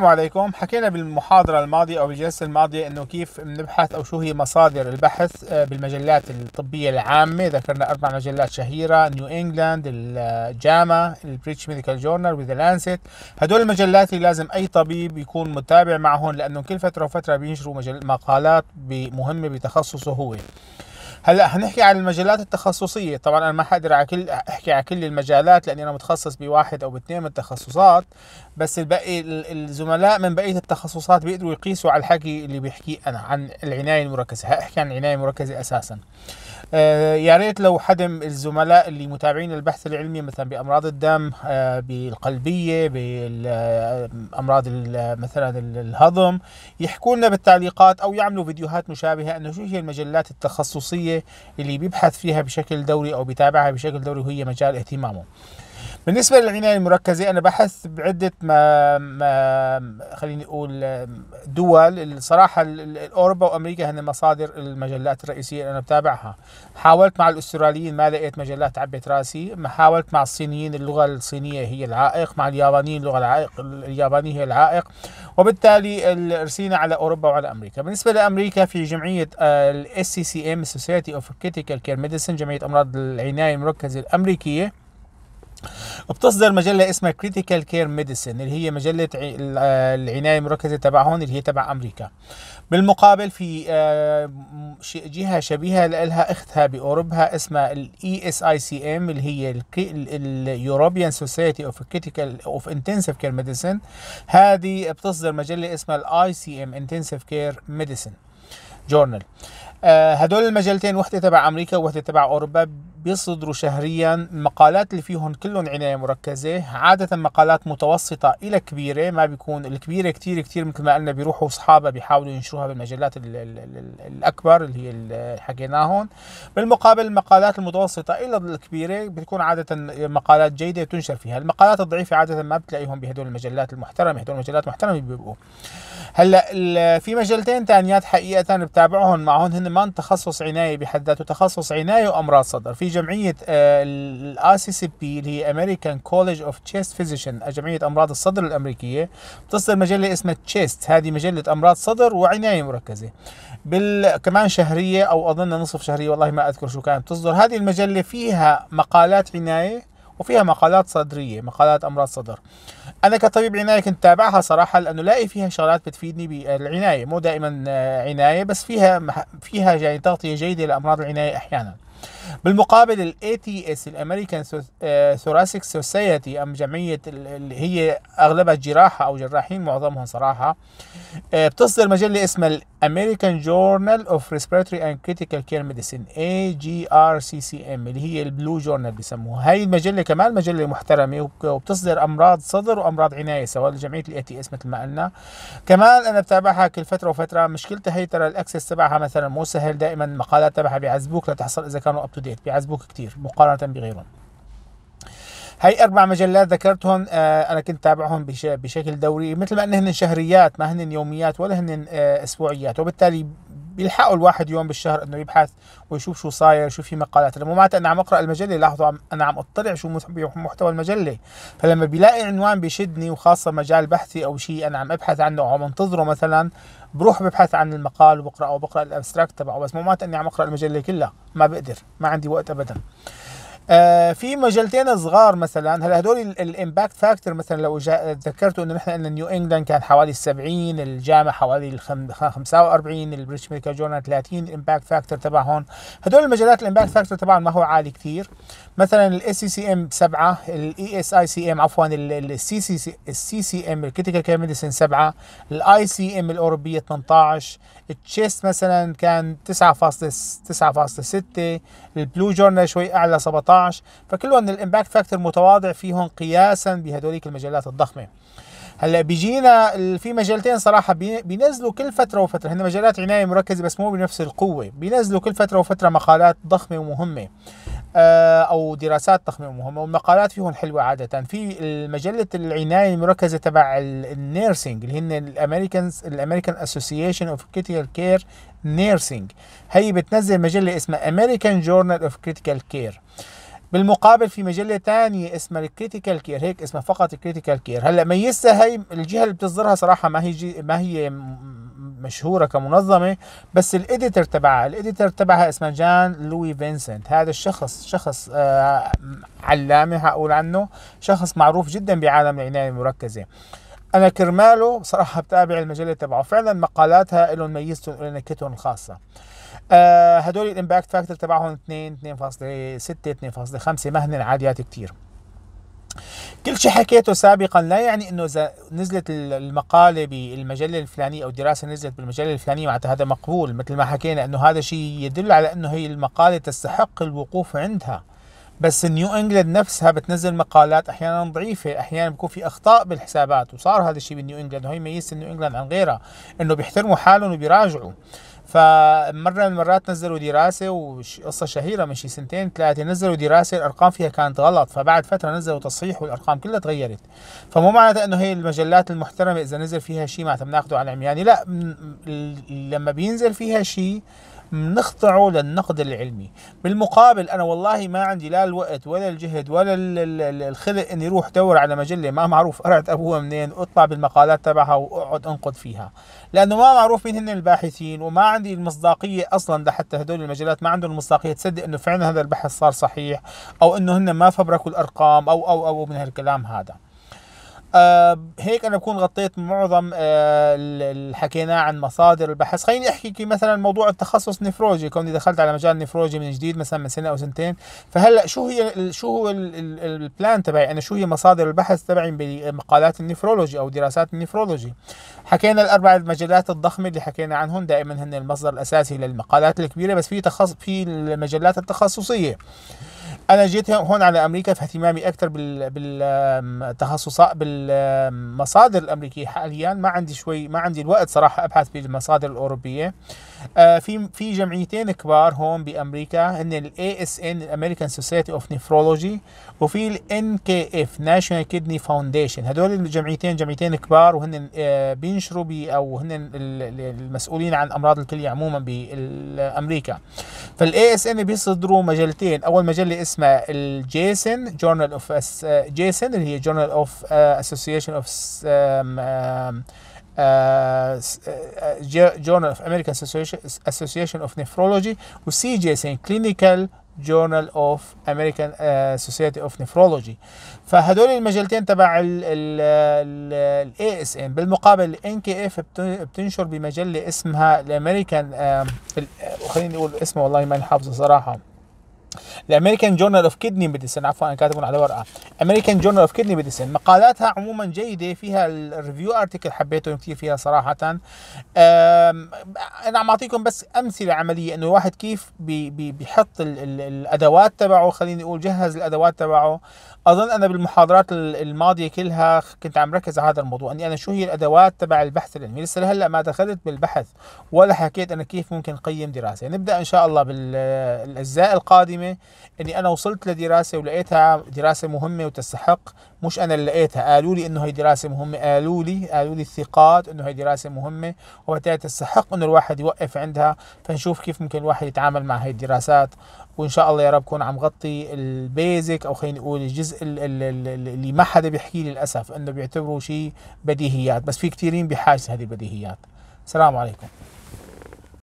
السلام عليكم حكينا بالمحاضرة الماضية أو بالجلسة الماضية أنه كيف بنبحث أو شو هي مصادر البحث آه، بالمجلات الطبية العامة ذكرنا أربع مجلات شهيرة نيو إنجلاند الجاما البريتش ميديكال جورنال وذا لانسيت هدول المجلات اللي لازم أي طبيب يكون متابع معهم لأنه كل فترة وفترة بينشروا مقالات مهمة بتخصصه هو هلا حنحكي عن المجالات التخصصيه طبعا انا ما حقدر على كل احكي على كل المجالات لاني انا متخصص بواحد او باثنين من التخصصات بس الباقي الزملاء من بقيه التخصصات بيقدروا يقيسوا على الحكي اللي بيحكيه انا عن العنايه المركزه هاحكي عن العنايه المركزه اساسا آه، يا ريت لو حد من الزملاء اللي متابعين البحث العلمي مثلا بامراض الدم آه، بالقلبيه بامراض آه، مثلا الهضم يحكوا لنا بالتعليقات او يعملوا فيديوهات مشابهه انه شو هي المجلات التخصصيه اللي بيبحث فيها بشكل دوري او بيتابعها بشكل دوري وهي مجال اهتمامه. بالنسبه للعنايه المركزه انا بحثت بعده ما, ما خليني اقول دول الصراحه اوروبا وامريكا هن مصادر المجلات الرئيسيه اللي انا بتابعها حاولت مع الاستراليين ما لقيت مجلات عبت راسي حاولت مع الصينيين اللغه الصينيه هي العائق مع اليابانيين اللغه العائق اليابانيه هي العائق وبالتالي رسينا على اوروبا وعلى امريكا بالنسبه لامريكا في جمعيه الاس سي سي ام سوسايتي اوف كيتيكال كير ميديسن جمعيه امراض العنايه المركزه الامريكيه وبتصدر مجله اسمها كريتيكال كير Medicine اللي هي مجله العنايه المركزه تبعهم اللي هي تبع امريكا بالمقابل في آه، جهه شبيهه لها اختها باوروبا اسمها الـ اس اي سي ام اللي هي European سوسايتي اوف كريتيكال اوف Intensive كير Medicine هذه بتصدر مجله اسمها الـ سي ام Care كير جورنال آه، هدول المجلتين وحده تبع امريكا ووحده تبع اوروبا بيصدروا شهريا المقالات اللي فيهم كلهم عنايه مركزه عاده مقالات متوسطه الى كبيره ما بيكون الكبيره كتير كتير مثل ما قلنا بيروحوا اصحابها بيحاولوا ينشروها بالمجلات الـ الـ الـ الاكبر اللي هي حكيناهم بالمقابل المقالات المتوسطه الى الكبيره بتكون عاده مقالات جيده بتنشر فيها المقالات الضعيفه عاده ما بتلاقيهم بهدول المجلات المحترمه هدول المجلات المحترمه بيبقوا هلا في مجلتين ثانيات حقيقه بتابعهم معهم هن ما تخصص عنايه بحد ذاته تخصص عنايه وامراض صدر في جمعيه آه، الاي سي سي بي اللي هي امريكان كولج اوف تشيست فيزيشن جمعيه امراض الصدر الامريكيه بتصدر مجله اسمها تشيست هذه مجله امراض صدر وعنايه مركزه بال كمان شهريه او اظن نصف شهريه والله ما اذكر شو كانت بتصدر هذه المجله فيها مقالات عنايه وفيها مقالات صدريه مقالات امراض صدر انا كطبيب عنايه كنت تابعها صراحه لانه لاقي فيها شغلات بتفيدني بالعنايه مو دائما آه، عنايه بس فيها فيها يعني تغطيه جيده لامراض العنايه احيانا بالمقابل الـ ATS الامريكان ثوراسيك سوسايتي ام جمعيه اللي هي اغلبها جراحه او جراحين معظمهم صراحه آه، بتصدر مجله اسمها ال American Journal of Respiratory and Critical Care Medicine AGRCCM اللي هي البلو جورنال بيسموها هاي المجلة كمان مجلة محترمة وبتصدر أمراض صدر وأمراض عناية سواء لجمعية الاي تي اس مثل ما قلنا كمان أنا بتابعها كل فترة وفترة مشكلتها هي ترى الأكسس تبعها مثلا مو سهل دائما المقالات تبعها بيعذبوك لتحصل إذا كانوا أب تو ديت بيعذبوك كثير مقارنة بغيرهم هاي اربع مجلات ذكرتهم آه، انا كنت تابعهم بشكل دوري مثل ما انهن شهريات ما هن يوميات ولا هن آه، اسبوعيات وبالتالي بيلحقوا الواحد يوم بالشهر انه يبحث ويشوف شو صاير شو في مقالات لما مو معناتها انا عم اقرا المجله لاحظوا انا عم اطلع شو محتوى المجله فلما بلاقي عنوان بشدني وخاصه مجال بحثي او شيء انا عم ابحث عنه او عم انتظره مثلا بروح ببحث عن المقال وبقراه وبقرا الابستراكت تبعه بس مو معناتها اني عم اقرا المجله كلها ما بقدر ما عندي وقت ابدا آه في مجلتين صغار مثلا هلا هدول الامباكت فاكتور مثلا لو تذكرتوا انه نحن قلنا نيو انجلاند كان حوالي 70 الجامعه حوالي 45 البريتش ميديكال جورنال 30 الامباكت فاكتور تبع هون هدول المجالات الامباكت فاكتور تبعهم ما هو عالي كثير مثلا الاس سي سي ام 7 الاي اس اي سي ام عفوا السي سي السي سي ام الكريتيكال كير ميديسن 7 الاي سي ام الاوروبيه 18 التشيست مثلا كان 9.9.6 البلو جورنال شوي اعلى 17 2017 فكلهم الامباكت فاكتور متواضع فيهم قياسا بهدوليك المجلات الضخمه هلا بيجينا في مجلتين صراحه بينزلوا كل فتره وفتره هن مجلات عنايه مركزه بس مو بنفس القوه بينزلوا كل فتره وفتره مقالات ضخمه ومهمه آه، او دراسات ضخمه ومهمه والمقالات فيهم حلوه عاده في مجله العنايه المركزه تبع النيرسينج اللي هن الامريكان الامريكان اسوسيشن اوف كريتيكال كير نيرسينج هي بتنزل مجله اسمها امريكان جورنال اوف كريتيكال كير بالمقابل في مجله ثانيه اسمها الكريتيكال كير هيك اسمها فقط الكريتيكال كير هلا ميزتها هي الجهه اللي بتصدرها صراحه ما هي ما هي مشهوره كمنظمه بس الاديتر تبعها الاديتر تبعها اسمه جان لوي فينسنت هذا الشخص شخص آه علامه هقول عنه شخص معروف جدا بعالم العنايه المركزه انا كرماله صراحه بتابع المجله تبعه فعلا مقالاتها لهم ميزتهم ولهم الخاصه آه، هدول الامباكت فاكتور تبعهم 2 2.6 2.5 مهن عاليات كثير كل شيء حكيته سابقا لا يعني انه اذا نزلت المقاله بالمجله الفلانيه او الدراسه نزلت بالمجله الفلانيه معناتها هذا مقبول مثل ما حكينا انه هذا شيء يدل على انه هي المقاله تستحق الوقوف عندها بس نيو انجلاند نفسها بتنزل مقالات احيانا ضعيفه احيانا بيكون في اخطاء بالحسابات وصار هذا الشيء بالنيو انجلاند وهي ميزه نيو انجلاند عن غيرها انه بيحترموا حالهم وبيراجعوا فمرة من المرات نزلوا دراسة وقصة شهيرة من شي سنتين ثلاثة نزلوا دراسة الأرقام فيها كانت غلط فبعد فترة نزلوا تصحيح والأرقام كلها تغيرت فمو معناتها أنه هي المجلات المحترمة إذا نزل فيها شيء معناتها بناخده على العمياني يعني لا لما بينزل فيها شيء نخضع للنقد العلمي بالمقابل انا والله ما عندي لا الوقت ولا الجهد ولا الخلق اني اروح دور على مجله ما معروف قرعت ابوها منين واطلع بالمقالات تبعها واقعد انقد فيها لانه ما معروف مين هن الباحثين وما عندي المصداقيه اصلا لحتى هدول المجلات ما عندهم المصداقيه تصدق انه فعلا هذا البحث صار صحيح او انه هن ما فبركوا الارقام او او او من هالكلام هذا آه، هيك انا بكون غطيت معظم آه، اللي حكيناه عن مصادر البحث خليني احكي مثلا موضوع التخصص نفروجي كوني دخلت على مجال نفروجي من جديد مثلا من سنه او سنتين فهلا شو هي شو هو البلان تبعي انا شو هي مصادر البحث تبعي بمقالات النفرولوجي او دراسات النفرولوجي حكينا الاربع المجلات الضخمه اللي حكينا عنهم دائما هن المصدر الاساسي للمقالات الكبيره بس في تخص في المجلات التخصصيه انا جيت هون على امريكا في اهتمامي اكثر بال بالتخصصات بالمصادر الامريكيه حاليا ما عندي شوي ما عندي الوقت صراحه ابحث بالمصادر الاوروبيه آه، في في جمعيتين كبار هون بامريكا هن الاي اس ان الامريكان سوسايتي اوف نيفرولوجي وفي الان كي اف ناشونال كيدني فاونديشن هدول الجمعيتين جمعيتين كبار وهن آه، بينشروا بي او هن المسؤولين عن امراض الكليه عموما بامريكا فالاي اس ام بيصدروا مجلتين اول مجله اسمها الجيسن جورنال اوف آه، جيسن اللي هي جورنال اوف اسوسيشن اوف جورنال اوف امريكان اسوسيشن اوف نيفرولوجي وسي جيسن كلينيكال جورنال اوف امريكان سوسايتي اوف نفرولوجي فهدول المجلتين تبع الاي اس ان بالمقابل الان كي اف بتنشر بمجله اسمها الامريكان خليني اقول اسمه والله ماني حافظه صراحه الامريكان جورنال اوف كيدني ميديسن عفوا انا كاتب على ورقه امريكان جورنال اوف كيدني ميديسن مقالاتها عموما جيده فيها الريفيو ارتكل حبيته كثير فيها صراحه انا عم اعطيكم بس امثله عمليه انه الواحد كيف بي بي بيحط الادوات تبعه خليني اقول جهز الادوات تبعه اظن انا بالمحاضرات الماضيه كلها كنت عم ركز على هذا الموضوع اني انا شو هي الادوات تبع البحث العلمي لسه لهلا ما دخلت بالبحث ولا حكيت انا كيف ممكن قيم دراسه نبدا ان شاء الله بالاجزاء القادمه القيمه اني انا وصلت لدراسه ولقيتها دراسه مهمه وتستحق مش انا اللي لقيتها قالوا لي انه هي دراسه مهمه قالوا لي قالوا لي الثقات انه هي دراسه مهمه وبالتالي تستحق انه الواحد يوقف عندها فنشوف كيف ممكن الواحد يتعامل مع هي الدراسات وان شاء الله يا رب كون عم غطي البيزك او خلينا نقول الجزء اللي ما حدا بيحكيه للاسف انه بيعتبروا شيء بديهيات بس في كثيرين بحاجه هذه البديهيات السلام عليكم